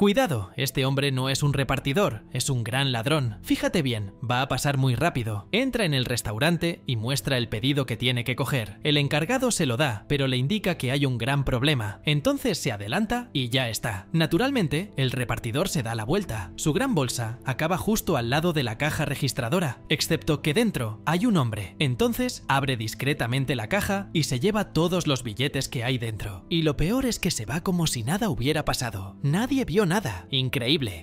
Cuidado, este hombre no es un repartidor, es un gran ladrón. Fíjate bien, va a pasar muy rápido. Entra en el restaurante y muestra el pedido que tiene que coger. El encargado se lo da, pero le indica que hay un gran problema. Entonces se adelanta y ya está. Naturalmente, el repartidor se da la vuelta. Su gran bolsa acaba justo al lado de la caja registradora, excepto que dentro hay un hombre. Entonces abre discretamente la caja y se lleva todos los billetes que hay dentro. Y lo peor es que se va como si nada hubiera pasado. Nadie vio nada. Increíble.